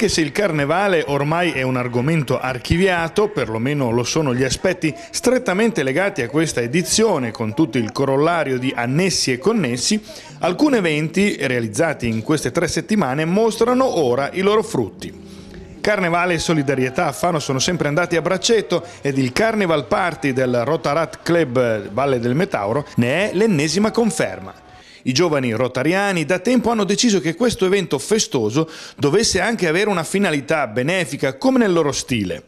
anche se il carnevale ormai è un argomento archiviato, perlomeno lo sono gli aspetti strettamente legati a questa edizione con tutto il corollario di annessi e connessi, alcuni eventi realizzati in queste tre settimane mostrano ora i loro frutti. Carnevale e solidarietà a Fano sono sempre andati a braccetto ed il Carnival Party del Rotarat Club Valle del Metauro ne è l'ennesima conferma. I giovani rotariani da tempo hanno deciso che questo evento festoso dovesse anche avere una finalità benefica come nel loro stile.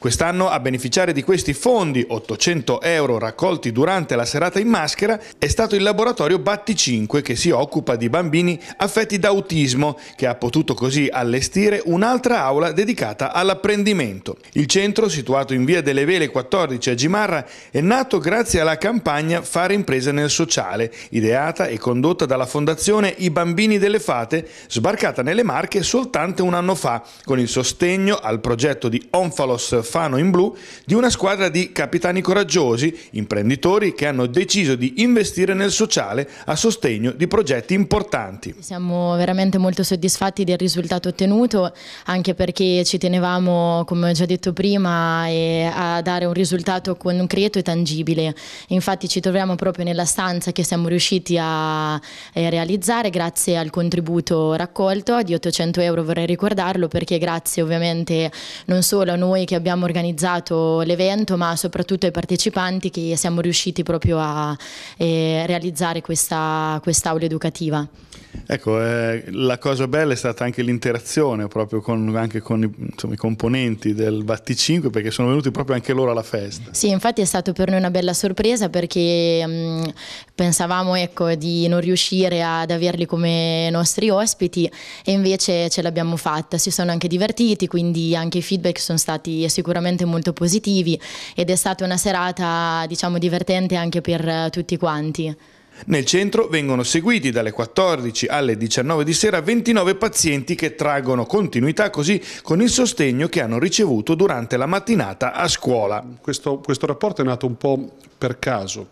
Quest'anno a beneficiare di questi fondi, 800 euro raccolti durante la serata in maschera, è stato il laboratorio Batti 5 che si occupa di bambini affetti da autismo, che ha potuto così allestire un'altra aula dedicata all'apprendimento. Il centro, situato in via delle Vele 14 a Gimarra, è nato grazie alla campagna Fare impresa nel sociale, ideata e condotta dalla fondazione I Bambini delle Fate, sbarcata nelle Marche soltanto un anno fa, con il sostegno al progetto di Onfalos Alfano in blu di una squadra di capitani coraggiosi, imprenditori che hanno deciso di investire nel sociale a sostegno di progetti importanti. Siamo veramente molto soddisfatti del risultato ottenuto, anche perché ci tenevamo, come ho già detto prima, a dare un risultato concreto e tangibile. Infatti ci troviamo proprio nella stanza che siamo riusciti a eh, realizzare grazie al contributo raccolto di 800 euro, vorrei ricordarlo, perché grazie ovviamente non solo a noi che abbiamo abbiamo organizzato l'evento ma soprattutto ai partecipanti che siamo riusciti proprio a eh, realizzare questa quest'aula educativa. Ecco, eh, la cosa bella è stata anche l'interazione proprio con, anche con insomma, i componenti del Batti 5 perché sono venuti proprio anche loro alla festa. Sì, infatti è stata per noi una bella sorpresa perché mh, mm, pensavamo ecco, di non riuscire ad averli come nostri ospiti e invece ce l'abbiamo fatta, si sono anche divertiti, quindi anche i feedback sono stati sicuramente sicuramente molto positivi ed è stata una serata diciamo divertente anche per eh, tutti quanti. Nel centro vengono seguiti dalle 14 alle 19 di sera 29 pazienti che traggono continuità così con il sostegno che hanno ricevuto durante la mattinata a scuola. Questo, questo rapporto è nato un po' per caso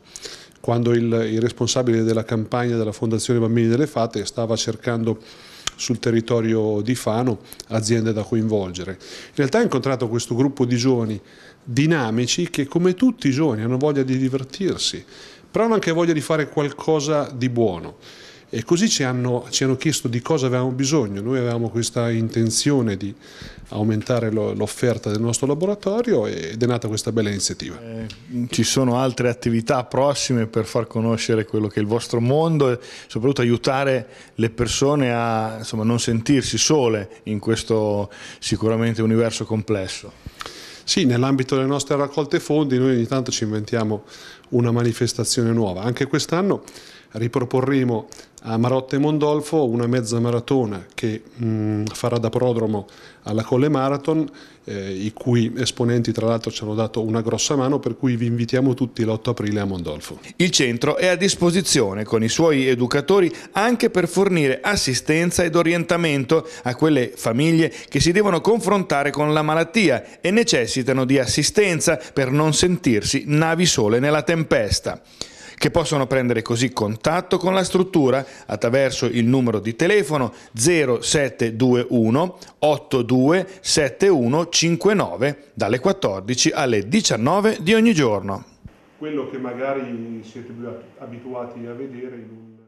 quando il, il responsabile della campagna della Fondazione Bambini delle Fate stava cercando sul territorio di Fano aziende da coinvolgere. In realtà ho incontrato questo gruppo di giovani dinamici che come tutti i giovani hanno voglia di divertirsi, però hanno anche voglia di fare qualcosa di buono. E così ci hanno, ci hanno, chiesto di cosa avevamo bisogno. Noi avevamo questa intenzione di aumentare l'offerta del nostro laboratorio ed è nata questa bella iniziativa. Eh, ci sono altre attività prossime per far conoscere quello che è il vostro mondo e soprattutto aiutare le persone a insomma, non sentirsi sole in questo sicuramente universo complesso. Sì, nell'ambito delle nostre raccolte fondi noi ogni tanto ci inventiamo una manifestazione nuova. Anche quest'anno riproporremo a Marotte Mondolfo una mezza maratona che mh, mm, farà da prodromo alla Colle Marathon, eh, i cui esponenti tra l'altro ci hanno dato una grossa mano, per cui vi invitiamo tutti l'8 aprile a Mondolfo. Il centro è a disposizione con i suoi educatori anche per fornire assistenza ed orientamento a quelle famiglie che si devono confrontare con la malattia e necessitano di assistenza per non sentirsi navi sole nella tempesta che possono prendere così contatto con la struttura attraverso il numero di telefono 0721 827159 dalle 14 alle 19 di ogni giorno. Quello che magari siete abituati a vedere in un